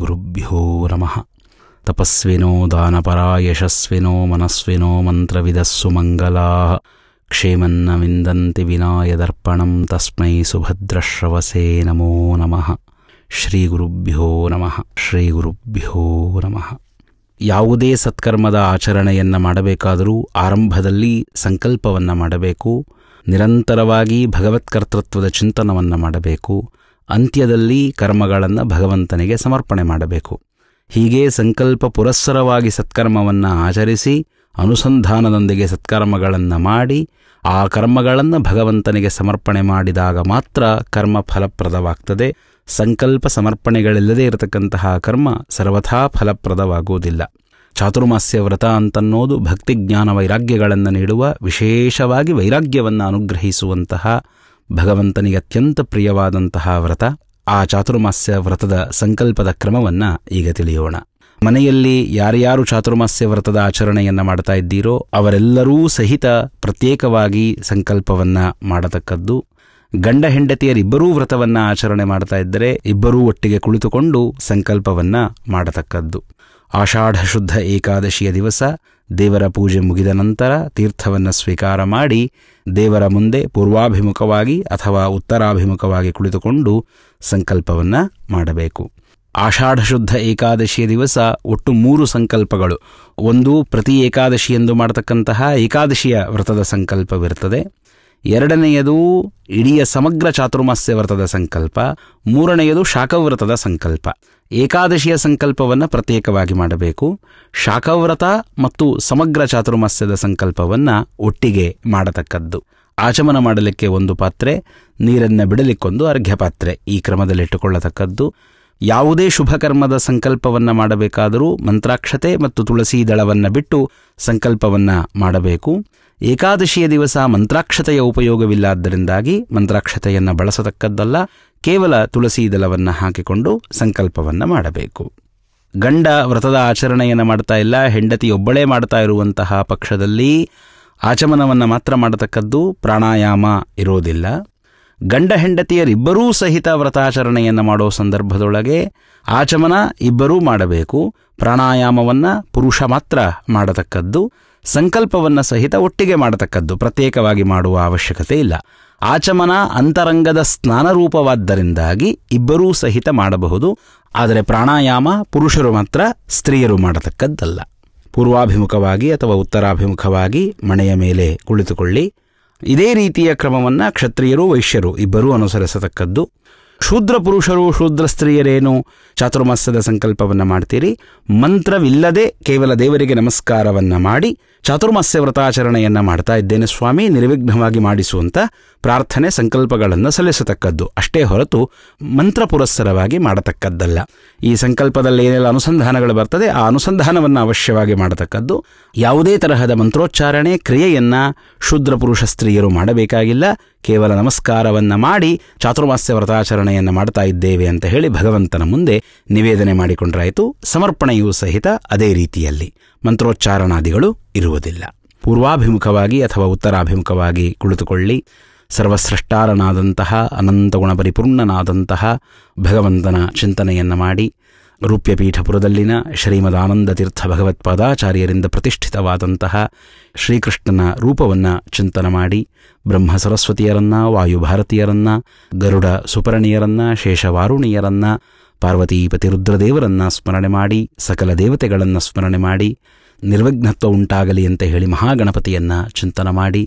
ಗುರುಭ್ಯೋ ನಮಃ ತಪಸ್ವಿನೋ ದಾನಪರಾಯಶಸ್ವಿನೋ ಯಶಸ್ವಿನೋ ಮನಸ್ವಿನೋ ಮಂತ್ರವಿದಸ್ಸು ಮಂಗಲಾ ಕ್ಷೇಮನ್ನ ವಿಂದಂತಿ ವಿನಾಯದರ್ಪಣಂ ತಸ್ಮೈ ಸುಭದ್ರಶ್ರವಸೇ ನಮೋ ನಮಃ ಶ್ರೀ ಗುರುಭ್ಯೋ ನಮಃ ಶ್ರೀ ಗುರುಭ್ಯೋ ನಮಃ ಯಾವುದೇ ಸತ್ಕರ್ಮದ ಆಚರಣೆಯನ್ನು ಮಾಡಬೇಕಾದರೂ ಆರಂಭದಲ್ಲಿ ಸಂಕಲ್ಪವನ್ನು ಮಾಡಬೇಕು ನಿರಂತರವಾಗಿ ಭಗವತ್ಕರ್ತೃತ್ವದ ಚಿಂತನವನ್ನು ಮಾಡಬೇಕು ಅಂತ್ಯದಲ್ಲಿ ಕರ್ಮಗಳನ್ನು ಭಗವಂತನಿಗೆ ಸಮರ್ಪಣೆ ಮಾಡಬೇಕು ಹೀಗೆ ಸಂಕಲ್ಪ ಪುರಸ್ಸರವಾಗಿ ಸತ್ಕರ್ಮವನ್ನು ಆಚರಿಸಿ ಅನುಸಂಧಾನದೊಂದಿಗೆ ಸತ್ಕರ್ಮಗಳನ್ನು ಮಾಡಿ ಆ ಕರ್ಮಗಳನ್ನು ಭಗವಂತನಿಗೆ ಸಮರ್ಪಣೆ ಮಾಡಿದಾಗ ಮಾತ್ರ ಕರ್ಮ ಫಲಪ್ರದವಾಗ್ತದೆ ಸಂಕಲ್ಪ ಸಮರ್ಪಣೆಗಳಿಲ್ಲದೆ ಇರತಕ್ಕಂತಹ ಕರ್ಮ ಸರ್ವಥಾ ಫಲಪ್ರದವಾಗುವುದಿಲ್ಲ ಚಾತುರ್ಮಾಸ್ಯ ವ್ರತ ಅಂತನ್ನೋದು ಭಕ್ತಿಜ್ಞಾನ ವೈರಾಗ್ಯಗಳನ್ನು ನೀಡುವ ವಿಶೇಷವಾಗಿ ವೈರಾಗ್ಯವನ್ನು ಅನುಗ್ರಹಿಸುವಂತಹ ಭಗವಂತನಿಗೆ ಅತ್ಯಂತ ಪ್ರಿಯವಾದಂತಹ ವ್ರತ ಆ ಚಾತುರ್ಮಾಸ್ಯ ವ್ರತದ ಸಂಕಲ್ಪದ ಕ್ರಮವನ್ನ ಈಗ ತಿಳಿಯೋಣ ಮನೆಯಲ್ಲಿ ಯಾರ್ಯಾರು ಚಾತುರ್ಮಾಸ್ಯ ವ್ರತದ ಆಚರಣೆಯನ್ನು ಮಾಡ್ತಾ ಇದ್ದೀರೋ ಅವರೆಲ್ಲರೂ ಸಹಿತ ಪ್ರತ್ಯೇಕವಾಗಿ ಸಂಕಲ್ಪವನ್ನ ಮಾಡತಕ್ಕದ್ದು ಗಂಡ ಹೆಂಡತಿಯರಿಬ್ಬರೂ ವ್ರತವನ್ನ ಆಚರಣೆ ಮಾಡ್ತಾ ಇದ್ದರೆ ಇಬ್ಬರೂ ಒಟ್ಟಿಗೆ ಕುಳಿತುಕೊಂಡು ಸಂಕಲ್ಪವನ್ನ ಮಾಡತಕ್ಕದ್ದು ಆಷಾಢ ಶುದ್ಧ ಏಕಾದಶಿಯ ದಿವಸ ದೇವರ ಪೂಜೆ ಮುಗಿದ ನಂತರ ತೀರ್ಥವನ್ನು ಸ್ವೀಕಾರ ಮಾಡಿ ದೇವರ ಮುಂದೆ ಪೂರ್ವಾಭಿಮುಖವಾಗಿ ಅಥವಾ ಉತ್ತರಾಭಿಮುಖವಾಗಿ ಕುಳಿತುಕೊಂಡು ಸಂಕಲ್ಪವನ್ನು ಮಾಡಬೇಕು ಆಷಾಢಶುದ್ಧ ಏಕಾದಶಿಯ ದಿವಸ ಒಟ್ಟು ಮೂರು ಸಂಕಲ್ಪಗಳು ಒಂದು ಪ್ರತಿ ಏಕಾದಶಿ ಎಂದು ಮಾಡತಕ್ಕಂತಹ ಏಕಾದಶಿಯ ವ್ರತದ ಸಂಕಲ್ಪವಿರುತ್ತದೆ ಎರಡನೆಯದು ಇಡೀ ಸಮಗ್ರ ಚಾತುರ್ಮಾಸ್ಯ ವ್ರತದ ಸಂಕಲ್ಪ ಮೂರನೆಯದು ಶಾಖವ್ರತದ ಸಂಕಲ್ಪ ಏಕಾದಶಿಯ ಸಂಕಲ್ಪವನ್ನು ಪ್ರತ್ಯೇಕವಾಗಿ ಮಾಡಬೇಕು ಶಾಖವ್ರತ ಮತ್ತು ಸಮಗ್ರ ಚಾತುರ್ಮಾಸ್ಯದ ಸಂಕಲ್ಪವನ್ನು ಒಟ್ಟಿಗೆ ಮಾಡತಕ್ಕದ್ದು ಆಚಮನ ಮಾಡಲಿಕ್ಕೆ ಒಂದು ಪಾತ್ರೆ ನೀರನ್ನು ಬಿಡಲಿಕ್ಕೊಂದು ಅರ್ಘ್ಯ ಪಾತ್ರೆ ಈ ಕ್ರಮದಲ್ಲಿಟ್ಟುಕೊಳ್ಳತಕ್ಕದ್ದು ಯಾವುದೇ ಶುಭ ಕರ್ಮದ ಸಂಕಲ್ಪವನ್ನು ಮಾಡಬೇಕಾದರೂ ಮಂತ್ರಾಕ್ಷತೆ ಮತ್ತು ತುಳಸಿ ದಳವನ್ನು ಬಿಟ್ಟು ಸಂಕಲ್ಪವನ್ನು ಮಾಡಬೇಕು ಏಕಾದಶಿಯ ದಿವಸ ಮಂತ್ರಾಕ್ಷತೆಯ ಉಪಯೋಗವಿಲ್ಲಾದ್ದರಿಂದಾಗಿ ಮಂತ್ರಾಕ್ಷತೆಯನ್ನು ಬಳಸತಕ್ಕದ್ದಲ್ಲ ಕೇವಲ ತುಳಸಿ ದಲವನ್ನು ಹಾಕಿಕೊಂಡು ಸಂಕಲ್ಪವನ್ನು ಮಾಡಬೇಕು ಗಂಡ ವ್ರತದ ಆಚರಣೆಯನ್ನು ಮಾಡ್ತಾ ಇಲ್ಲ ಹೆಂಡತಿ ಒಬ್ಬಳೇ ಮಾಡ್ತಾ ಇರುವಂತಹ ಪಕ್ಷದಲ್ಲಿ ಆಚಮನವನ್ನು ಮಾತ್ರ ಮಾಡತಕ್ಕದ್ದು ಪ್ರಾಣಾಯಾಮ ಇರೋದಿಲ್ಲ ಗಂಡ ಹೆಂಡತಿಯರಿಬ್ಬರೂ ಸಹಿತ ವ್ರತಾಚರಣೆಯನ್ನು ಮಾಡೋ ಸಂದರ್ಭದೊಳಗೆ ಆಚಮನ ಇಬ್ಬರೂ ಮಾಡಬೇಕು ಪ್ರಾಣಾಯಾಮವನ್ನು ಪುರುಷ ಮಾತ್ರ ಮಾಡತಕ್ಕದ್ದು ಸಂಕಲ್ಪವನ್ನು ಸಹಿತ ಒಟ್ಟಿಗೆ ಮಾಡತಕ್ಕದ್ದು ಪ್ರತ್ಯೇಕವಾಗಿ ಮಾಡುವ ಅವಶ್ಯಕತೆ ಇಲ್ಲ ಆಚಮನ ಅಂತರಂಗದ ಸ್ನಾನರೂಪವಾದ್ದರಿಂದಾಗಿ ಇಬ್ಬರೂ ಸಹಿತ ಮಾಡಬಹುದು ಆದರೆ ಪ್ರಾಣಾಯಾಮ ಪುರುಷರು ಮಾತ್ರ ಸ್ತ್ರೀಯರು ಮಾಡತಕ್ಕದ್ದಲ್ಲ ಪೂರ್ವಾಭಿಮುಖವಾಗಿ ಅಥವಾ ಉತ್ತರಾಭಿಮುಖವಾಗಿ ಮಣೆಯ ಮೇಲೆ ಕುಳಿತುಕೊಳ್ಳಿ ಇದೇ ರೀತಿಯ ಕ್ರಮವನ್ನು ಕ್ಷತ್ರಿಯರು ವೈಶ್ಯರು ಇಬ್ಬರೂ ಅನುಸರಿಸತಕ್ಕದ್ದು ಶೂದ್ರ ಪುರುಷರು ಶೂದ್ರ ಸ್ತ್ರೀಯರೇನು ಚಾತುರ್ಮಾಸ್ಯದ ಸಂಕಲ್ಪವನ್ನು ಮಾಡ್ತೀರಿ ಮಂತ್ರವಿಲ್ಲದೆ ಕೇವಲ ದೇವರಿಗೆ ನಮಸ್ಕಾರವನ್ನು ಮಾಡಿ ಚಾತುರ್ಮಾಸ್ಯ ವ್ರತಾಚರಣೆಯನ್ನು ಮಾಡ್ತಾ ಇದ್ದೇನೆ ಸ್ವಾಮಿ ನಿರ್ವಿಘ್ನವಾಗಿ ಮಾಡಿಸುವಂತ ಪ್ರಾರ್ಥನೆ ಸಂಕಲ್ಪಗಳನ್ನು ಸಲ್ಲಿಸತಕ್ಕದ್ದು ಅಷ್ಟೇ ಹೊರತು ಮಂತ್ರ ಪುರಸ್ಸರವಾಗಿ ಮಾಡತಕ್ಕದ್ದಲ್ಲ ಈ ಸಂಕಲ್ಪದಲ್ಲಿ ಏನೆಲ್ಲ ಅನುಸಂಧಾನಗಳು ಬರ್ತದೆ ಆ ಅನುಸಂಧಾನವನ್ನು ಅವಶ್ಯವಾಗಿ ಮಾಡತಕ್ಕದ್ದು ಯಾವುದೇ ತರಹದ ಮಂತ್ರೋಚ್ಚಾರಣೆ ಕ್ರಿಯೆಯನ್ನು ಶೂದ್ರ ಪುರುಷ ಸ್ತ್ರೀಯರು ಮಾಡಬೇಕಾಗಿಲ್ಲ ಕೇವಲ ನಮಸ್ಕಾರವನ್ನು ಮಾಡಿ ಚಾತುರ್ಮಾಸ್ಯ ವ್ರತಾಚರಣೆಯನ್ನು ಮಾಡ್ತಾ ಇದ್ದೇವೆ ಅಂತ ಹೇಳಿ ಭಗವಂತನ ಮುಂದೆ ನಿವೇದನೆ ಮಾಡಿಕೊಂಡ್ರಾಯಿತು ಸಮರ್ಪಣೆಯೂ ಸಹಿತ ಅದೇ ರೀತಿಯಲ್ಲಿ ಮಂತ್ರೋಚ್ಚಾರಣಾದಿಗಳು ಇರುವುದಿಲ್ಲ ಪೂರ್ವಾಭಿಮುಖವಾಗಿ ಅಥವಾ ಉತ್ತರಾಭಿಮುಖವಾಗಿ ಕುಳಿತುಕೊಳ್ಳಿ ಸರ್ವಸೃಷ್ಟಾರನಾದಂತಹ ಅನಂತ ಪರಿಪೂರ್ಣನಾದಂತಹ ಭಗವಂತನ ಚಿಂತನೆಯನ್ನು ಮಾಡಿ ರೂಪ್ಯಪೀಠಪುರದಲ್ಲಿನ ಶ್ರೀಮದಾನಂದ ತೀರ್ಥ ಭಗವತ್ಪಾದಾಚಾರ್ಯರಿಂದ ಪ್ರತಿಷ್ಠಿತವಾದಂತಹ ಶ್ರೀಕೃಷ್ಣನ ರೂಪವನ್ನು ಚಿಂತನೆ ಮಾಡಿ ಬ್ರಹ್ಮ ಸರಸ್ವತಿಯರನ್ನ ವಾಯುಭಾರತೀಯರನ್ನ ಗರುಡ ಸುಪರ್ಣಿಯರನ್ನ ಶೇಷವಾರುಣಿಯರನ್ನ ಪಾರ್ವತೀಪತಿ ರುದ್ರದೇವರನ್ನ ಸ್ಮರಣೆ ಮಾಡಿ ಸಕಲ ದೇವತೆಗಳನ್ನು ಸ್ಮರಣೆ ಮಾಡಿ ನಿರ್ವಿಘ್ನತ್ವ ಉಂಟಾಗಲಿ ಅಂತ ಹೇಳಿ ಮಹಾಗಣಪತಿಯನ್ನು ಚಿಂತನ ಮಾಡಿ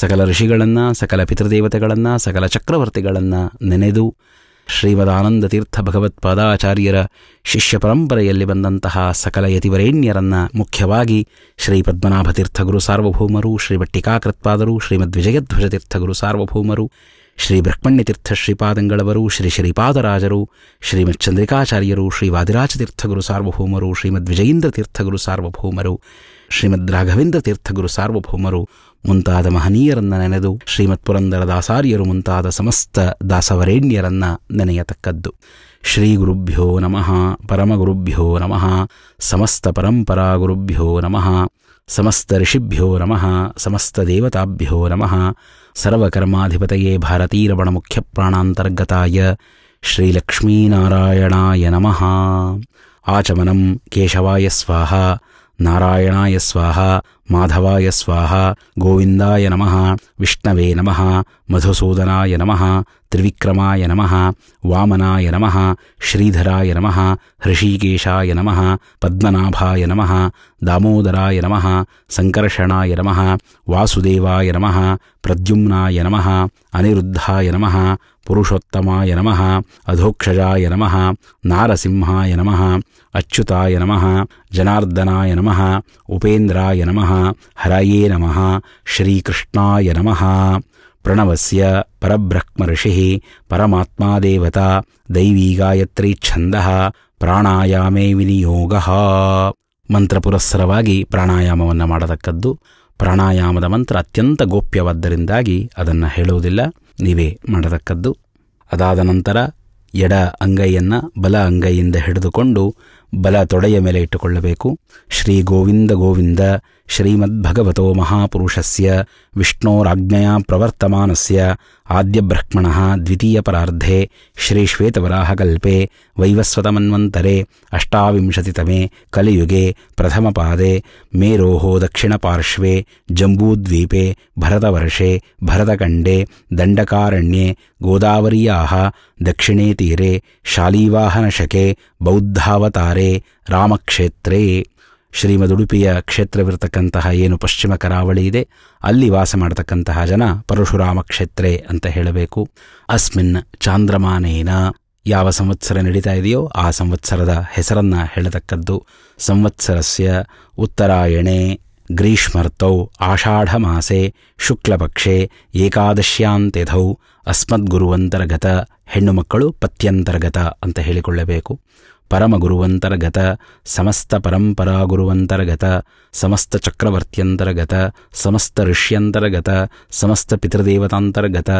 ಸಕಲ ಋಷಿಗಳನ್ನು ಸಕಲ ಪಿತೃದೇವತೆಗಳನ್ನು ಸಕಲ ಚಕ್ರವರ್ತಿಗಳನ್ನು ನೆನೆದು ಶ್ರೀಮದಾನಂದ ತೀರ್ಥ ಭಗವತ್ಪಾದಾಚಾರ್ಯರ ಶಿಷ್ಯ ಪರಂಪರೆಯಲ್ಲಿ ಬಂದಂತಹ ಸಕಲ ಯತಿವರೇಣ್ಯರನ್ನು ಮುಖ್ಯವಾಗಿ ಶ್ರೀ ಪದ್ಮನಾಭ ತೀರ್ಥಗುರು ಸಾರ್ವಭೌಮರು ಶ್ರೀ ಶ್ರೀಮದ್ವಿಜಯಧ್ವಜ ತೀರ್ಥಗುರು ಸಾರ್ವಭೌಮರು ಶ್ರೀ ಬ್ರಹ್ಮಣ್ಯತೀರ್ಥ ಶ್ರೀಪಾದಂಗಳವರು ಶ್ರೀ ಶ್ರೀಪಾದರಾಜರು ಚಂದ್ರಿಕಾಚಾರ್ಯರು ಶ್ರೀ ವಾದಿರಾಜ ತೀರ್ಥಗುರು ಸಾರ್ವಭೌಮರು ಶ್ರೀಮದ್ ವಿಜಯೇಂದ್ರ ತೀರ್ಥಗುರು ಸಾರ್ವಭೌಮರು ಶ್ರೀಮದ್ ರಾಘವೇಂದ್ರ ತೀರ್ಥಗುರು ಸಾರ್ವಭೌಮರು ಮುಂತಾದ ಮಹನೀಯರನ್ನ ನೆನೆದು ಶ್ರೀಮತ್ ಪುರಂದರ ದಾಸಾರ್ಯರು ಮುಂತಾದ ಸಮಸ್ತ ದಾಸವರೆಣ್ಯರನ್ನ ನೆನೆಯತಕ್ಕದ್ದು ಶ್ರೀ ಗುರುಭ್ಯೋ ನಮಃ ಪರಮಗುರುಭ್ಯೋ ನಮಃ ಸಮಸ್ತ ಪರಂಪರಾ ಗುರುಭ್ಯೋ ನಮಃ ಸಮಸ್ತ ಋಷಿಭ್ಯೋ ನಮಃ ಸಮಸ್ತ ದೇವತಾಭ್ಯೋ ನಮಃ सर्वकर्माधिपतये भारतीरवणमुख्यप्राणान्तर्गताय श्रीलक्ष्मीनारायणाय नमः आचमनं केशवाय स्वाहा नारायणाय स्वाहा माधवाय स्वाहा गोविन्दाय नमः विष्णवे नमः मधुसूदनाय नम त्रिविक्रमाय नम वामनाय नमः श्रीधराय नम हृषीकेशाय नम पद्मनाभाय नम दामोदराय नम सङ्कर्षणाय नम वासुदेवाय नम प्रद्युम्नाय नम अनिरुद्धाय नम ಪುರುಷೋತ್ತಮಾಯ ನಮಃ ಅಧೋಕ್ಷಜಾಯ ನಮಃ ನಾರಸಿಂಹಾಯ ನಮಃ ಅಚ್ಯುತಾಯ ನಮಃ ಜನಾರ್ದನಾಯ ನಮಃ ಉಪೇಂದ್ರಾಯ ನಮಃ ಹರಯೇ ನಮಃ ಶ್ರೀಕೃಷ್ಣಾಯ ನಮಃ ಪ್ರಣವಸ್ಯ ಪರಬ್ರಹ್ಮಋಷಿಃ ದೈವೀ ಗಾಯತ್ರಿ ಛಂದ ಪ್ರಾಣಾಯಾಮೇ ವಿನಿಯೋಗ ಮಂತ್ರಪುರಸ್ಸರವಾಗಿ ಪ್ರಾಣಾಯಾಮವನ್ನು ಮಾಡತಕ್ಕದ್ದು ಪ್ರಾಣಾಯಾಮದ ಮಂತ್ರ ಅತ್ಯಂತ ಗೋಪ್ಯವಾದ್ದರಿಂದಾಗಿ ಅದನ್ನು ಹೇಳುವುದಿಲ್ಲ ನೀವೇ ಮಾಡತಕ್ಕದ್ದು ಅದಾದ ನಂತರ ಎಡ ಅಂಗೈಯನ್ನು ಬಲ ಅಂಗೈಯಿಂದ ಹಿಡಿದುಕೊಂಡು ಬಲ ತೊಡೆಯ ಮೇಲೆ ಇಟ್ಟುಕೊಳ್ಳಬೇಕು ಶ್ರೀ ಗೋವಿಂದ ಗೋವಿಂದ श्रीमद्भगवतो महापुरुषस्य विष्णोराज्ञया प्रवर्तमानस्य आद्यब्रह्मणः द्वितीयपरार्धे श्रीश्वेतवराहकल्पे वैवस्वतमन्वन्तरे अष्टाविंशतितमे कलियुगे प्रथमपादे मेरोः दक्षिणपार्श्वे जम्बूद्वीपे भरतवर्षे भरतखण्डे दण्डकारण्ये गोदावर्याः दक्षिणे तीरे शालीवाहनशके बौद्धावतारे रामक्षेत्रे ಶ್ರೀಮದುಡುಪಿಯ ಕ್ಷೇತ್ರವಿರತಕ್ಕಂತಹ ಏನು ಪಶ್ಚಿಮ ಕರಾವಳಿ ಇದೆ ಅಲ್ಲಿ ವಾಸ ಮಾಡತಕ್ಕಂತಹ ಜನ ಪರಶುರಾಮ ಕ್ಷೇತ್ರೆ ಅಂತ ಹೇಳಬೇಕು ಅಸ್ಮಿನ್ ಚಾಂದ್ರಮಾನೇನ ಯಾವ ಸಂವತ್ಸರ ನಡೀತಾ ಇದೆಯೋ ಆ ಸಂವತ್ಸರದ ಹೆಸರನ್ನು ಹೇಳತಕ್ಕದ್ದು ಸಂವತ್ಸರಸ್ಯ ಉತ್ತರಾಯಣೆ ಗ್ರೀಷ್ಮರ್ತೌ ಆಷಾಢ ಮಾಸೆ ಶುಕ್ಲಪಕ್ಷೆ ಏಕಾದಶ್ಯಾಂತ್ಯಧೌ ಅಸ್ಮದ್ಗುರುವಂತರ್ಗತ ಹೆಣ್ಣುಮಕ್ಕಳು ಮಕ್ಕಳು ಪತ್ಯಂತರ್ಗತ ಅಂತ ಹೇಳಿಕೊಳ್ಳಬೇಕು ಪರಮಗುರುವಂತರ್ಗತ ಸಮಸ್ತ ಪರಂಪರಾ ಗುರುವಂತರ್ಗತ ಸಮಸ್ತ ಚಕ್ರವರ್ತ್ಯಂತರ್ಗತ ಸಮಸ್ತ ಋಷ್ಯಂತರ್ಗತ ಸಮಸ್ತ ಪಿತೃದೇವತಾಂತರ್ಗತ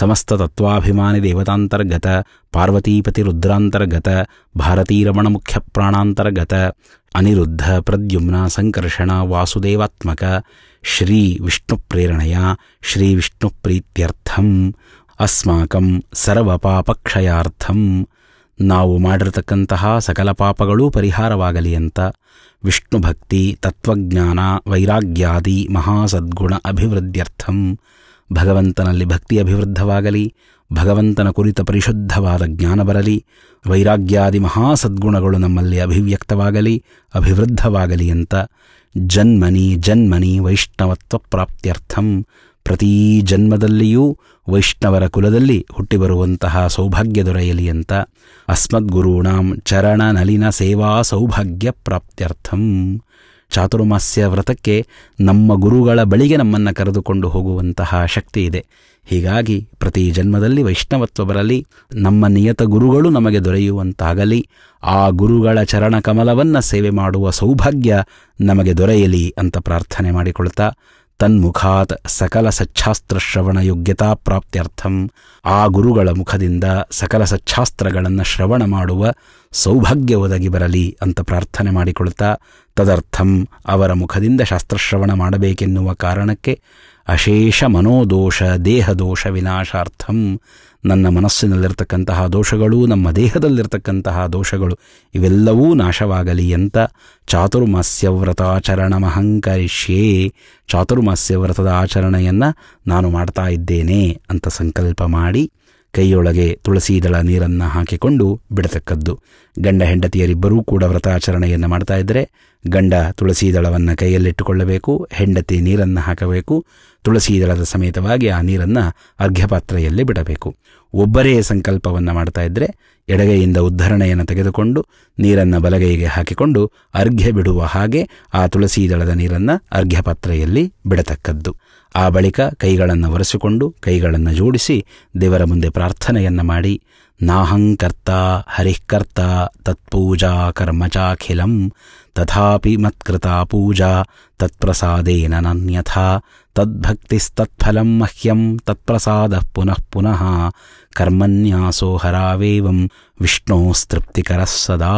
ಸಮಸ್ತ ತತ್ವಾಭಿಮಾನಿ ದೇವತಾಂತರ್ಗತ ಪಾರ್ವತೀಪತಿರುದ್ರಾಂತರ್ಗತ ಭಾರತೀರಮಣಮುಖ್ಯಪ್ರಾಣಾಂತರ್ಗತ ಅನಿರುದ್ಧ ಪ್ರದ್ಯುಮ್ನ ಸಂಕರ್ಷಣ ವಾಸುದೇವಾತ್ಮಕ ಶ್ರೀ ವಿಷ್ಣು ಪ್ರೇರಣೆಯ ಶ್ರೀ ವಿಷ್ಣು ಪ್ರೀತ್ಯರ್ಥಂ अस्माकं सर्वपापक्षयार्थं ನಾವು ಮಾಡಿರತಕ್ಕಂತಹ ಸಕಲ ಪಾಪಗಳೂ ಪರಿಹಾರವಾಗಲಿ ಅಂತ ವಿಷ್ಣು ಭಕ್ತಿ ತತ್ವಜ್ಞಾನ ವೈರಾಗ್ಯಾದಿ ಮಹಾಸದ್ಗುಣ ಅಭಿವೃದ್ಧ್ಯರ್ಥಂ ಭಗವಂತನಲ್ಲಿ ಭಕ್ತಿ ಅಭಿವೃದ್ಧವಾಗಲಿ ಭಗವಂತನ ಕುರಿತ ಪರಿಶುದ್ಧವಾದ ಜ್ಞಾನ ಬರಲಿ ವೈರಾಗ್ಯಾದಿ ಮಹಾಸದ್ಗುಣಗಳು ನಮ್ಮಲ್ಲಿ ಅಭಿವ್ಯಕ್ತವಾಗಲಿ ಅಭಿವೃದ್ಧವಾಗಲಿ ಅಂತ ಜನ್ಮನಿ ಜನ್ಮನಿ ವೈಷ್ಣವತ್ವ ಪ್ರಾಪ್ತ್ಯರ್ಥಂ ಪ್ರತಿ ಜನ್ಮದಲ್ಲಿಯೂ ವೈಷ್ಣವರ ಕುಲದಲ್ಲಿ ಹುಟ್ಟಿಬರುವಂತಹ ಸೌಭಾಗ್ಯ ದೊರೆಯಲಿ ಅಂತ ಅಸ್ಮದ್ಗುರೂಣಾಂ ಚರಣ ನಲಿನ ಸೇವಾ ಸೌಭಾಗ್ಯ ಪ್ರಾಪ್ತ್ಯರ್ಥಂ ಚಾತುರ್ಮಾಸ್ಯ ವ್ರತಕ್ಕೆ ನಮ್ಮ ಗುರುಗಳ ಬಳಿಗೆ ನಮ್ಮನ್ನು ಕರೆದುಕೊಂಡು ಹೋಗುವಂತಹ ಶಕ್ತಿ ಇದೆ ಹೀಗಾಗಿ ಪ್ರತಿ ಜನ್ಮದಲ್ಲಿ ವೈಷ್ಣವತ್ವ ಬರಲಿ ನಮ್ಮ ನಿಯತ ಗುರುಗಳು ನಮಗೆ ದೊರೆಯುವಂತಾಗಲಿ ಆ ಗುರುಗಳ ಚರಣ ಕಮಲವನ್ನು ಸೇವೆ ಮಾಡುವ ಸೌಭಾಗ್ಯ ನಮಗೆ ದೊರೆಯಲಿ ಅಂತ ಪ್ರಾರ್ಥನೆ ಮಾಡಿಕೊಳ್ತಾ ತನ್ಮುಖಾತ್ ಸಕಲ ಯೋಗ್ಯತಾ ಪ್ರಾಪ್ತ್ಯರ್ಥಂ ಆ ಗುರುಗಳ ಮುಖದಿಂದ ಸಕಲ ಸಚ್ಛಾಸ್ತ್ರಗಳನ್ನು ಶ್ರವಣ ಮಾಡುವ ಸೌಭಾಗ್ಯ ಒದಗಿ ಬರಲಿ ಅಂತ ಪ್ರಾರ್ಥನೆ ಮಾಡಿಕೊಳ್ತಾ ತದರ್ಥಂ ಅವರ ಮುಖದಿಂದ ಶಾಸ್ತ್ರಶ್ರವಣ ಮಾಡಬೇಕೆನ್ನುವ ಕಾರಣಕ್ಕೆ ಅಶೇಷ ಮನೋದೋಷ ದೇಹದೋಷ ವಿನಾಶಾರ್ಥಂ ನನ್ನ ಮನಸ್ಸಿನಲ್ಲಿರ್ತಕ್ಕಂತಹ ದೋಷಗಳು ನಮ್ಮ ದೇಹದಲ್ಲಿರ್ತಕ್ಕಂತಹ ದೋಷಗಳು ಇವೆಲ್ಲವೂ ನಾಶವಾಗಲಿ ಅಂತ ಚಾತುರ್ಮಾಸ್ಯ ಮಹಂಕರಿಷ್ಯೇ ಚಾತುರ್ಮಾಸ್ಯ ವ್ರತದ ಆಚರಣೆಯನ್ನು ನಾನು ಮಾಡ್ತಾ ಇದ್ದೇನೆ ಅಂತ ಸಂಕಲ್ಪ ಮಾಡಿ ಕೈಯೊಳಗೆ ತುಳಸಿದಳ ನೀರನ್ನು ಹಾಕಿಕೊಂಡು ಬಿಡತಕ್ಕದ್ದು ಗಂಡ ಹೆಂಡತಿಯರಿಬ್ಬರೂ ಕೂಡ ವ್ರತಾಚರಣೆಯನ್ನು ಮಾಡ್ತಾ ಇದ್ದರೆ ಗಂಡ ತುಳಸಿ ದಳವನ್ನು ಕೈಯಲ್ಲಿಟ್ಟುಕೊಳ್ಳಬೇಕು ಹೆಂಡತಿ ನೀರನ್ನು ಹಾಕಬೇಕು ತುಳಸಿ ದಳದ ಸಮೇತವಾಗಿ ಆ ನೀರನ್ನು ಅರ್ಘ್ಯಪಾತ್ರೆಯಲ್ಲಿ ಬಿಡಬೇಕು ಒಬ್ಬರೇ ಸಂಕಲ್ಪವನ್ನು ಮಾಡ್ತಾ ಇದ್ದರೆ ಎಡಗೈಯಿಂದ ಉದ್ಧರಣೆಯನ್ನು ತೆಗೆದುಕೊಂಡು ನೀರನ್ನು ಬಲಗೈಗೆ ಹಾಕಿಕೊಂಡು ಅರ್ಘ್ಯ ಬಿಡುವ ಹಾಗೆ ಆ ತುಳಸಿ ದಳದ ನೀರನ್ನು ಅರ್ಘ್ಯಪಾತ್ರೆಯಲ್ಲಿ ಬಿಡತಕ್ಕದ್ದು ಆ ಬಳಿಕ ಕೈಗಳನ್ನು ಒರೆಸಿಕೊಂಡು ಕೈಗಳನ್ನು ಜೋಡಿಸಿ ದೇವರ ಮುಂದೆ ಪ್ರಾರ್ಥನೆಯನ್ನು ಮಾಡಿ ನಾಹಂಕರ್ತ ಹರಿಃಕರ್ತ ತತ್ಪೂಜಾ ಕರ್ಮಚಾಖಿಲಂ ತಥಾಪಿ ಮತ್ಕೃತ ಪೂಜಾ ತತ್ಪ್ರಸಾದೇನ ನನ್ಯಥಾ ತದ್ಭಕ್ತಿಸ್ತತ್ಫಲಂ ಮಹ್ಯಂ ಪ್ರಸಾದ ಪುನಃ ಪುನಃ ಕರ್ಮನ್ಯಾಸೋ ಹರಾವೇವಂ ವಿಷ್ಣೋಸ್ತೃಪ್ತಿಕರ ಸದಾ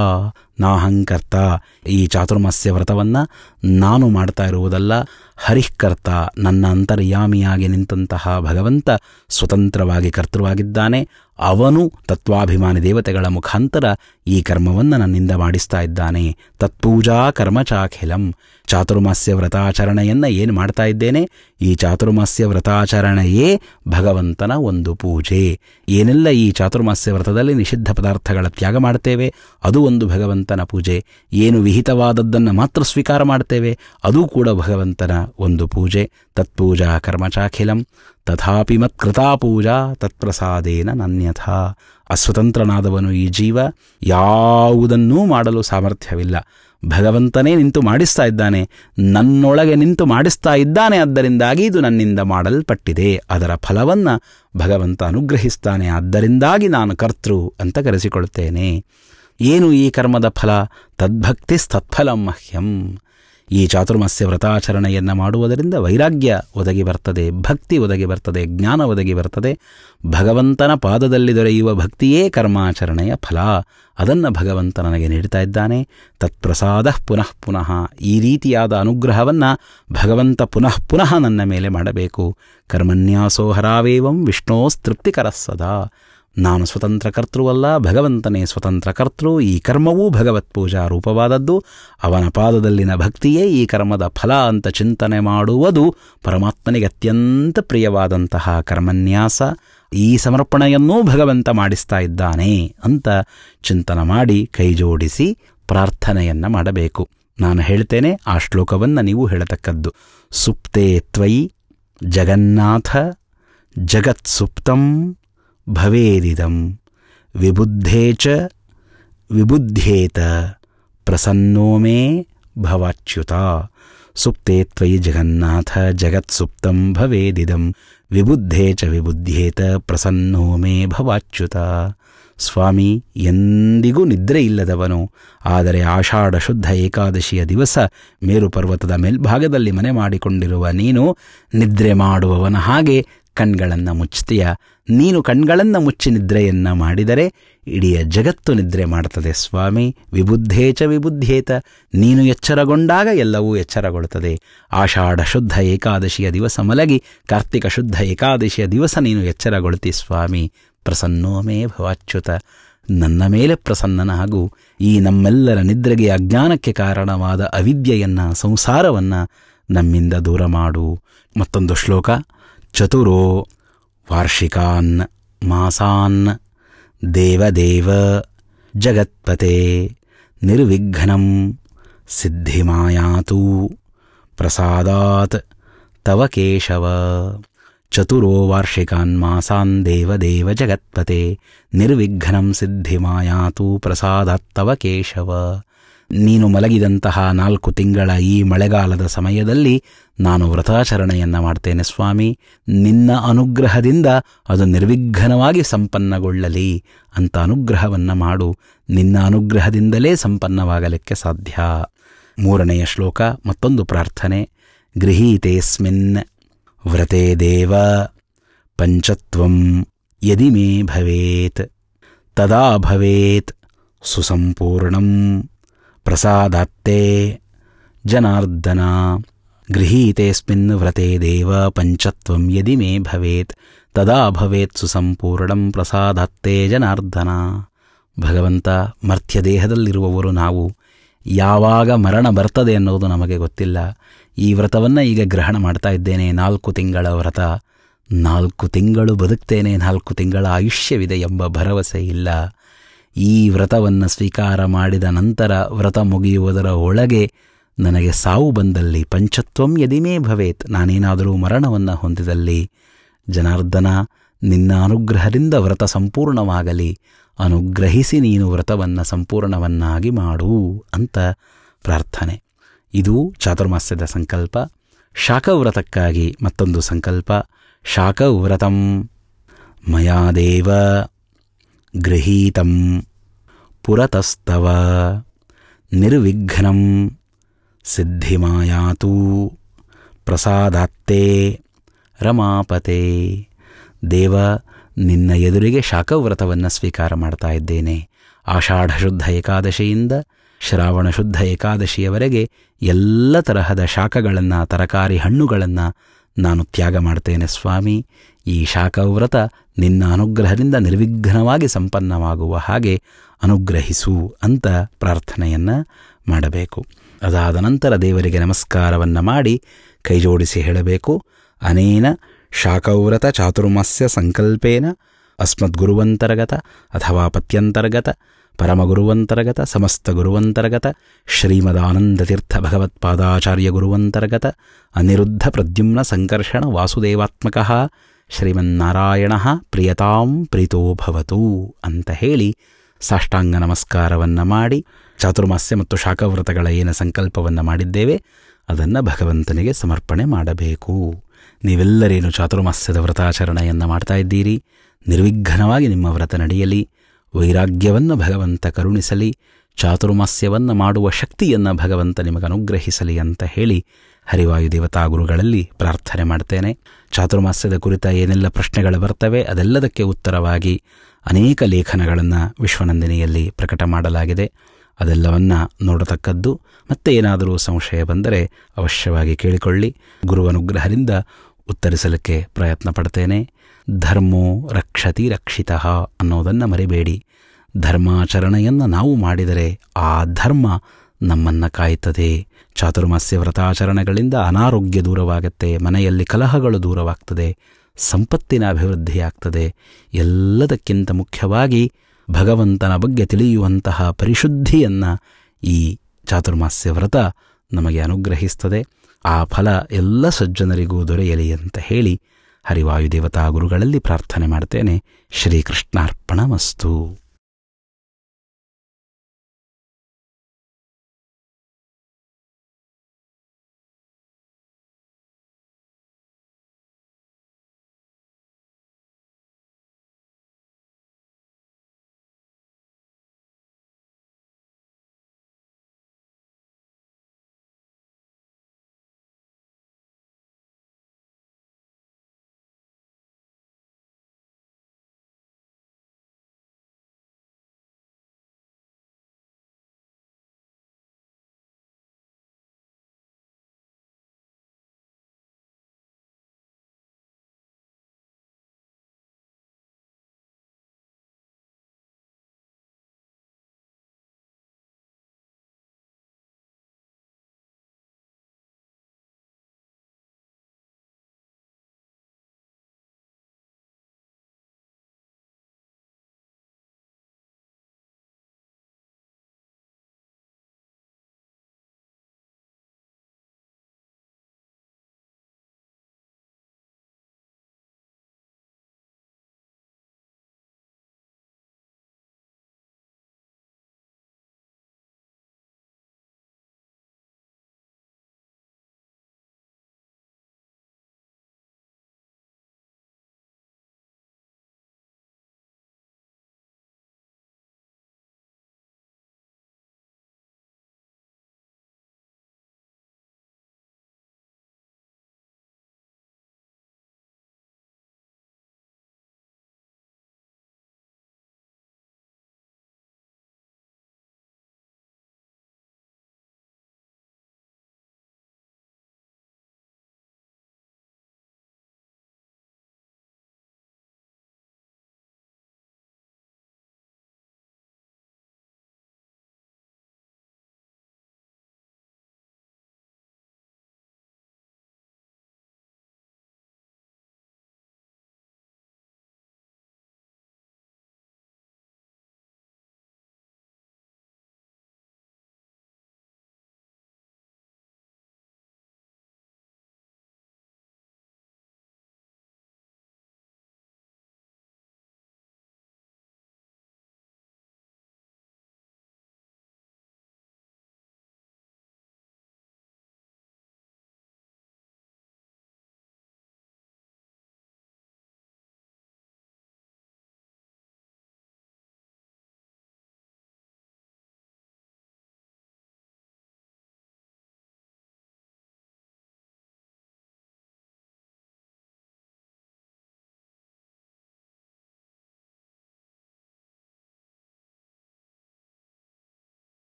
ನಾಹಂಕರ್ತ ಈ ಚಾತುರ್ಮಾಸ್ಯ ವ್ರತವನ್ನು ನಾನು ಮಾಡ್ತಾ ಇರುವುದಲ್ಲ ಹರಿಹ್ಕರ್ತ ನನ್ನ ಅಂತರ್ಯಾಮಿಯಾಗಿ ನಿಂತಹ ಭಗವಂತ ಸ್ವತಂತ್ರವಾಗಿ ಕರ್ತೃವಾಗಿದ್ದಾನೆ ಅವನು ತತ್ವಾಭಿಮಾನಿ ದೇವತೆಗಳ ಮುಖಾಂತರ ಈ ಕರ್ಮವನ್ನು ನನ್ನಿಂದ ಮಾಡಿಸ್ತಾ ಇದ್ದಾನೆ ತತ್ಪೂಜಾ ಕರ್ಮಚಾಖಿಲಂ ಚಾತುರ್ಮಾಸ್ಯ ವ್ರತಾಚರಣೆಯನ್ನು ಏನು ಮಾಡ್ತಾ ಇದ್ದೇನೆ ಈ ಚಾತುರ್ಮಾಸ್ಯ ವ್ರತಾಚರಣೆಯೇ ಭಗವಂತನ ಒಂದು ಪೂಜೆ ಏನೆಲ್ಲ ಈ ಚಾತುರ್ಮಾಸ್ಯ ವ್ರತದಲ್ಲಿ ನಿಷಿದ್ಧ ಪದಾರ್ಥಗಳ ತ್ಯಾಗ ಮಾಡ್ತೇವೆ ಅದು ಒಂದು ಭಗವಂತನ ಪೂಜೆ ಏನು ವಿಹಿತವಾದದ್ದನ್ನು ಮಾತ್ರ ಸ್ವೀಕಾರ ಮಾಡ್ತೇವೆ ಅದೂ ಕೂಡ ಭಗವಂತನ ಒಂದು ಪೂಜೆ ತತ್ಪೂಜಾ ಕರ್ಮಚಾಖಿಲಂ ತಥಾಪಿ ಮತ್ಕೃತಾ ಪೂಜಾ ತತ್ಪ್ರಸಾದೇನ ನನ್ಯಥಾ ಅಸ್ವತಂತ್ರನಾದವನು ಈ ಜೀವ ಯಾವುದನ್ನೂ ಮಾಡಲು ಸಾಮರ್ಥ್ಯವಿಲ್ಲ ಭಗವಂತನೇ ನಿಂತು ಮಾಡಿಸ್ತಾ ಇದ್ದಾನೆ ನನ್ನೊಳಗೆ ನಿಂತು ಮಾಡಿಸ್ತಾ ಇದ್ದಾನೆ ಆದ್ದರಿಂದಾಗಿ ಇದು ನನ್ನಿಂದ ಮಾಡಲ್ಪಟ್ಟಿದೆ ಅದರ ಫಲವನ್ನು ಭಗವಂತ ಅನುಗ್ರಹಿಸ್ತಾನೆ ಆದ್ದರಿಂದಾಗಿ ನಾನು ಕರ್ತೃ ಅಂತ ಕರೆಸಿಕೊಳ್ಳುತ್ತೇನೆ ಏನು ಈ ಕರ್ಮದ ಫಲ ತದ್ಭಕ್ತಿ ತತ್ಫಲಂ ಮಹ್ಯಂ ಈ ಚಾತುರ್ಮಸ್ಯ ವ್ರತಾಚರಣೆಯನ್ನು ಮಾಡುವುದರಿಂದ ವೈರಾಗ್ಯ ಒದಗಿ ಬರ್ತದೆ ಭಕ್ತಿ ಒದಗಿ ಬರ್ತದೆ ಜ್ಞಾನ ಒದಗಿ ಬರ್ತದೆ ಭಗವಂತನ ಪಾದದಲ್ಲಿ ದೊರೆಯುವ ಭಕ್ತಿಯೇ ಕರ್ಮಾಚರಣೆಯ ಫಲ ಅದನ್ನು ಭಗವಂತ ನನಗೆ ನೀಡ್ತಾ ಇದ್ದಾನೆ ತತ್ಪ್ರಸಾದ ಪುನಃ ಪುನಃ ಈ ರೀತಿಯಾದ ಅನುಗ್ರಹವನ್ನು ಭಗವಂತ ಪುನಃ ಪುನಃ ನನ್ನ ಮೇಲೆ ಮಾಡಬೇಕು ಕರ್ಮನ್ಯಾಸೋ ಹರಾವೇವಂ ವಿಷ್ಣೋಸ್ತೃಪ್ತಿಕರ ಸದಾ ನಾನು ಕರ್ತೃವಲ್ಲ ಭಗವಂತನೇ ಸ್ವತಂತ್ರಕರ್ತೃ ಈ ಕರ್ಮವೂ ಭಗವತ್ ಪೂಜಾ ರೂಪವಾದದ್ದು ಅವನ ಪಾದದಲ್ಲಿನ ಭಕ್ತಿಯೇ ಈ ಕರ್ಮದ ಫಲ ಅಂತ ಚಿಂತನೆ ಮಾಡುವುದು ಪರಮಾತ್ಮನಿಗೆ ಅತ್ಯಂತ ಪ್ರಿಯವಾದಂತಹ ಕರ್ಮನ್ಯಾಸ ಈ ಸಮರ್ಪಣೆಯನ್ನೂ ಭಗವಂತ ಮಾಡಿಸ್ತಾ ಇದ್ದಾನೆ ಅಂತ ಚಿಂತನ ಮಾಡಿ ಕೈಜೋಡಿಸಿ ಪ್ರಾರ್ಥನೆಯನ್ನು ಮಾಡಬೇಕು ನಾನು ಹೇಳ್ತೇನೆ ಆ ಶ್ಲೋಕವನ್ನು ನೀವು ಹೇಳತಕ್ಕದ್ದು ಸುಪ್ತೇ ತ್ವಯಿ ಜಗನ್ನಾಥ ಜಗತ್ಸುಪ್ತಂ ಭವೇದಿದಂ ವಿಬುದ್ಧೇ ಚ ವಿಬುಧ್ಯೇತ ಪ್ರಸನ್ನೋ ಮೇ ಭವಾಚ್ಯುತ ಸುಪ್ತೆ ತ್ವಯಿ ಜಗನ್ನಾಥ ಜಗತ್ಸುಪ್ತಂ ಭವೇದಿದಂ ವಿಬುದ್ಧೇ ಚ ವಿಬುಧ್ಯೇತ ಪ್ರಸನ್ನೋ ಮೇ ಭವಾಚ್ಯುತ ಸ್ವಾಮಿ ಎಂದಿಗೂ ನಿದ್ರೆ ಇಲ್ಲದವನು ಆದರೆ ಆಷಾಢ ಶುದ್ಧ ಏಕಾದಶಿಯ ದಿವಸ ಮೇರುಪರ್ವತದ ಮೇಲ್ಭಾಗದಲ್ಲಿ ಮನೆ ಮಾಡಿಕೊಂಡಿರುವ ನೀನು ನಿದ್ರೆ ಮಾಡುವವನ ಹಾಗೆ ಕಣ್ಗಳನ್ನು ಮುಚ್ಚುತ್ತೀಯ ನೀನು ಕಣ್ಗಳನ್ನು ಮುಚ್ಚಿ ನಿದ್ರೆಯನ್ನು ಮಾಡಿದರೆ ಇಡೀ ಜಗತ್ತು ನಿದ್ರೆ ಮಾಡುತ್ತದೆ ಸ್ವಾಮಿ ವಿಬುದ್ಧೇಚ ವಿಬುದ್ಧೇತ ನೀನು ಎಚ್ಚರಗೊಂಡಾಗ ಎಲ್ಲವೂ ಎಚ್ಚರಗೊಳ್ಳುತ್ತದೆ ಆಷಾಢ ಶುದ್ಧ ಏಕಾದಶಿಯ ದಿವಸ ಮಲಗಿ ಕಾರ್ತಿಕ ಶುದ್ಧ ಏಕಾದಶಿಯ ದಿವಸ ನೀನು ಎಚ್ಚರಗೊಳ್ತಿ ಸ್ವಾಮಿ ಪ್ರಸನ್ನೋಮೇ ಭವಾಚ್ಯುತ ನನ್ನ ಮೇಲೆ ಹಾಗೂ ಈ ನಮ್ಮೆಲ್ಲರ ನಿದ್ರೆಗೆ ಅಜ್ಞಾನಕ್ಕೆ ಕಾರಣವಾದ ಅವಿದ್ಯೆಯನ್ನು ಸಂಸಾರವನ್ನು ನಮ್ಮಿಂದ ದೂರ ಮಾಡು ಮತ್ತೊಂದು ಶ್ಲೋಕ ಚತುರೋ ವಾರ್ಷಿಕಾನ್ ಮಾಸಾನ್ ದೇವದೇವ ಜಗತ್ಪತೆ ನಿರ್ವಿಘ್ನಂ ಸಿದ್ಧಿಮಾಯಾತು ಪ್ರಸಾದಾತ್ ತವ ಕೇಶವ ಚತುರೋ ವಾರ್ಷಿಕಾನ್ ಮಾಸಾನ್ ದೇವದೇವ ಜಗತ್ಪತೆ ನಿರ್ವಿಘ್ನಂ ಸಿದ್ಧಿಮಾಯಾತು ಪ್ರಸಾದಾತ್ ತವ ಕೇಶವ ನೀನು ಮಲಗಿದಂತಹ ನಾಲ್ಕು ತಿಂಗಳ ಈ ಮಳೆಗಾಲದ ಸಮಯದಲ್ಲಿ ನಾನು ವ್ರತಾಚರಣೆಯನ್ನು ಮಾಡ್ತೇನೆ ಸ್ವಾಮಿ ನಿನ್ನ ಅನುಗ್ರಹದಿಂದ ಅದು ನಿರ್ವಿಘ್ನವಾಗಿ ಸಂಪನ್ನಗೊಳ್ಳಲಿ ಅಂತ ಅನುಗ್ರಹವನ್ನು ಮಾಡು ನಿನ್ನ ಅನುಗ್ರಹದಿಂದಲೇ ಸಂಪನ್ನವಾಗಲಿಕ್ಕೆ ಸಾಧ್ಯ ಮೂರನೆಯ ಶ್ಲೋಕ ಮತ್ತೊಂದು ಪ್ರಾರ್ಥನೆ ಗೃಹೀತೆಸ್ಮಿನ್ ವ್ರತೆ ದೇವ ಪಂಚತ್ವಂ ಯದಿ ಮೇ ಭವೇತ್ ತದಾ ಭವೇತ್ ಸುಸಂಪೂರ್ಣಂ ಪ್ರಸಾದಾತ್ತೇ ಜನಾರ್ದನಾ ಗೃಹೀತೆಸ್ಮಿನ್ ವ್ರತೆ ದೇವ ಪಂಚತ್ವಂ ಯದಿ ಮೇ भवेत् तदा भवेत् ಸುಸಂಪೂರ್ಣ ಪ್ರಸಾದತ್ತೆ ಜನಾರ್ದನ ಭಗವಂತ ಮರ್ಥ್ಯದೇಹದಲ್ಲಿರುವವರು ನಾವು ಯಾವಾಗ ಮರಣ ಬರ್ತದೆ ಅನ್ನೋದು ನಮಗೆ ಗೊತ್ತಿಲ್ಲ ಈ ವ್ರತವನ್ನು ಈಗ ಗ್ರಹಣ ಮಾಡ್ತಾ ಇದ್ದೇನೆ ನಾಲ್ಕು ತಿಂಗಳ ವ್ರತ ನಾಲ್ಕು ತಿಂಗಳು ಬದುಕ್ತೇನೆ ನಾಲ್ಕು ತಿಂಗಳ ಆಯುಷ್ಯವಿದೆ ಎಂಬ ಭರವಸೆ ಇಲ್ಲ ಈ ವ್ರತವನ್ನು ಸ್ವೀಕಾರ ಮಾಡಿದ ನಂತರ ವ್ರತ ಮುಗಿಯುವುದರ ಒಳಗೆ ನನಗೆ ಸಾವು ಬಂದಲ್ಲಿ ಪಂಚತ್ವಂ ಯದಿಮೇ ಭವೇತ್ ನಾನೇನಾದರೂ ಮರಣವನ್ನು ಹೊಂದಿದಲ್ಲಿ ಜನಾರ್ದನ ನಿನ್ನ ಅನುಗ್ರಹದಿಂದ ವ್ರತ ಸಂಪೂರ್ಣವಾಗಲಿ ಅನುಗ್ರಹಿಸಿ ನೀನು ವ್ರತವನ್ನು ಸಂಪೂರ್ಣವನ್ನಾಗಿ ಮಾಡು ಅಂತ ಪ್ರಾರ್ಥನೆ ಇದು ಚಾತುರ್ಮಾಸ್ಯದ ಸಂಕಲ್ಪ ಶಾಖವ್ರತಕ್ಕಾಗಿ ಮತ್ತೊಂದು ಸಂಕಲ್ಪ ಶಾಖವ್ರತಂ ಮಯಾದೇವ ಗೃಹೀತಂ ಪುರತಸ್ತವ ನಿರ್ವಿಘ್ನಂ ಸಿದ್ಧಿಮಾಯಾತು ಪ್ರಸಾದಾತ್ತೇ ರಮಾಪತೆ ದೇವ ನಿನ್ನ ಎದುರಿಗೆ ಶಾಖವ್ರತವನ್ನು ಸ್ವೀಕಾರ ಮಾಡ್ತಾ ಇದ್ದೇನೆ ಆಷಾಢ ಶುದ್ಧ ಏಕಾದಶಿಯಿಂದ ಶ್ರಾವಣ ಶುದ್ಧ ಏಕಾದಶಿಯವರೆಗೆ ಎಲ್ಲ ತರಹದ ಶಾಖಗಳನ್ನು ತರಕಾರಿ ಹಣ್ಣುಗಳನ್ನು ನಾನು ತ್ಯಾಗ ಮಾಡ್ತೇನೆ ಸ್ವಾಮಿ ಈ ಶಾಖವ್ರತ ನಿನ್ನ ಅನುಗ್ರಹದಿಂದ ನಿರ್ವಿಘ್ನವಾಗಿ ಸಂಪನ್ನವಾಗುವ ಹಾಗೆ ಅನುಗ್ರಹಿಸು ಅಂತ ಪ್ರಾರ್ಥನೆಯನ್ನು ಮಾಡಬೇಕು ಅದಾದ ನಂತರ ದೇವರಿಗೆ ನಮಸ್ಕಾರವನ್ನು ಮಾಡಿ ಕೈಜೋಡಿಸಿ ಹೇಳಬೇಕು ಅನೇನ ಶಾಕೌರತ ಚಾತುರ್ಮಸ್ಯ ಸಂಕಲ್ಪೇನ ಅಸ್ಮದ್ಗುರುವಂತರ್ಗತ ಅಥವಾ ಪತ್ಯಂತರ್ಗತ ಪರಮಗುರುವಂತರ್ಗತ ಸಮಸ್ತ ಗುರುವಂತರ್ಗತ ಶ್ರೀಮದಾನಂದತೀರ್ಥ ಭಗವತ್ಪಾದಾಚಾರ್ಯ ಗುರುವಂತರ್ಗತ ಅನಿರುದ್ಧ ಪ್ರದ್ಯುಮ್ನ ಸಂಕರ್ಷಣ ವಾಸುದೇವಾತ್ಮಕ ಶ್ರೀಮನ್ನಾರಾಯಣ ಪ್ರಿಯತಾಂ ಪ್ರೀತೋಭವತು ಅಂತ ಹೇಳಿ ಸಾಷ್ಟಾಂಗ ನಮಸ್ಕಾರವನ್ನು ಮಾಡಿ ಚಾತುರ್ಮಾಸ್ಯ ಮತ್ತು ಶಾಖವ್ರತಗಳ ಏನು ಸಂಕಲ್ಪವನ್ನು ಮಾಡಿದ್ದೇವೆ ಅದನ್ನು ಭಗವಂತನಿಗೆ ಸಮರ್ಪಣೆ ಮಾಡಬೇಕು ನೀವೆಲ್ಲರೇನು ಚಾತುರ್ಮಾಸ್ಯದ ವ್ರತಾಚರಣೆಯನ್ನು ಮಾಡ್ತಾ ಇದ್ದೀರಿ ನಿರ್ವಿಘ್ನವಾಗಿ ನಿಮ್ಮ ವ್ರತ ನಡೆಯಲಿ ವೈರಾಗ್ಯವನ್ನು ಭಗವಂತ ಕರುಣಿಸಲಿ ಚಾತುರ್ಮಾಸ್ಯವನ್ನು ಮಾಡುವ ಶಕ್ತಿಯನ್ನು ಭಗವಂತ ನಿಮಗೆ ಅನುಗ್ರಹಿಸಲಿ ಅಂತ ಹೇಳಿ ಹರಿವಾಯು ದೇವತಾ ಗುರುಗಳಲ್ಲಿ ಪ್ರಾರ್ಥನೆ ಮಾಡ್ತೇನೆ ಚಾತುರ್ಮಾಸ್ಯದ ಕುರಿತ ಏನೆಲ್ಲ ಪ್ರಶ್ನೆಗಳು ಬರ್ತವೆ ಅದೆಲ್ಲದಕ್ಕೆ ಉತ್ತರವಾಗಿ ಅನೇಕ ಲೇಖನಗಳನ್ನು ವಿಶ್ವನಂದಿನಿಯಲ್ಲಿ ಪ್ರಕಟ ಮಾಡಲಾಗಿದೆ ಅದೆಲ್ಲವನ್ನ ನೋಡತಕ್ಕದ್ದು ಮತ್ತೆ ಏನಾದರೂ ಸಂಶಯ ಬಂದರೆ ಅವಶ್ಯವಾಗಿ ಕೇಳಿಕೊಳ್ಳಿ ಗುರುವನುಗ್ರಹದಿಂದ ಉತ್ತರಿಸಲಿಕ್ಕೆ ಪ್ರಯತ್ನ ಪಡ್ತೇನೆ ಧರ್ಮೋ ರಕ್ಷತಿ ರಕ್ಷಿತ ಅನ್ನೋದನ್ನು ಮರಿಬೇಡಿ ಧರ್ಮಾಚರಣೆಯನ್ನು ನಾವು ಮಾಡಿದರೆ ಆ ಧರ್ಮ ನಮ್ಮನ್ನು ಕಾಯ್ತದೆ ಚಾತುರ್ಮಾಸ್ಯ ವ್ರತಾಚರಣೆಗಳಿಂದ ಅನಾರೋಗ್ಯ ದೂರವಾಗುತ್ತೆ ಮನೆಯಲ್ಲಿ ಕಲಹಗಳು ದೂರವಾಗ್ತದೆ ಸಂಪತ್ತಿನ ಅಭಿವೃದ್ಧಿಯಾಗ್ತದೆ ಎಲ್ಲದಕ್ಕಿಂತ ಮುಖ್ಯವಾಗಿ ಭಗವಂತನ ಬಗ್ಗೆ ತಿಳಿಯುವಂತಹ ಪರಿಶುದ್ಧಿಯನ್ನು ಈ ಚಾತುರ್ಮಾಸ್ಯ ವ್ರತ ನಮಗೆ ಅನುಗ್ರಹಿಸ್ತದೆ ಆ ಫಲ ಎಲ್ಲ ಸಜ್ಜನರಿಗೂ ದೊರೆಯಲಿ ಅಂತ ಹೇಳಿ ಹರಿವಾಯುದೇವತಾ ಗುರುಗಳಲ್ಲಿ ಪ್ರಾರ್ಥನೆ ಮಾಡ್ತೇನೆ ಶ್ರೀಕೃಷ್ಣಾರ್ಪಣ ಮಸ್ತು